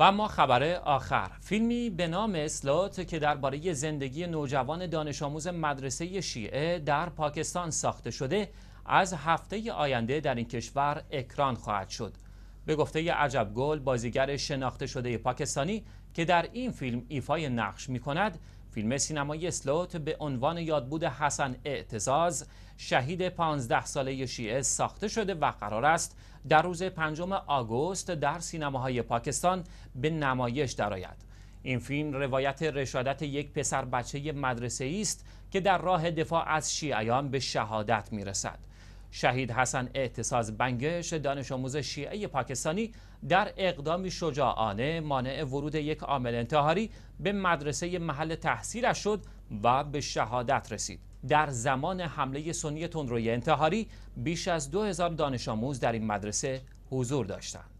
و ما خبر آخر فیلمی به نام اسلات که درباره زندگی نوجوان دانش آموز مدرسه شیعه در پاکستان ساخته شده از هفته آینده در این کشور اکران خواهد شد به گفته عجب گل بازیگر شناخته شده پاکستانی که در این فیلم ایفای نقش می کند فیلم سینمایی اسلوت به عنوان یادبود حسن اعتزاز شهید 15 ساله شیعه ساخته شده و قرار است در روز 5 آگوست در سینماهای پاکستان به نمایش درآید. این فیلم روایت رشادت یک پسر بچه مدرسه است که در راه دفاع از شیعیان به شهادت می رسد. شهید حسن اعتصاز بنگش دانش آموز شیعه پاکستانی در اقدامی شجاعانه مانع ورود یک عامل انتحاری به مدرسه محل تحصیلش شد و به شهادت رسید در زمان حمله سنی تندروی انتحاری بیش از 2000 دانش آموز در این مدرسه حضور داشتند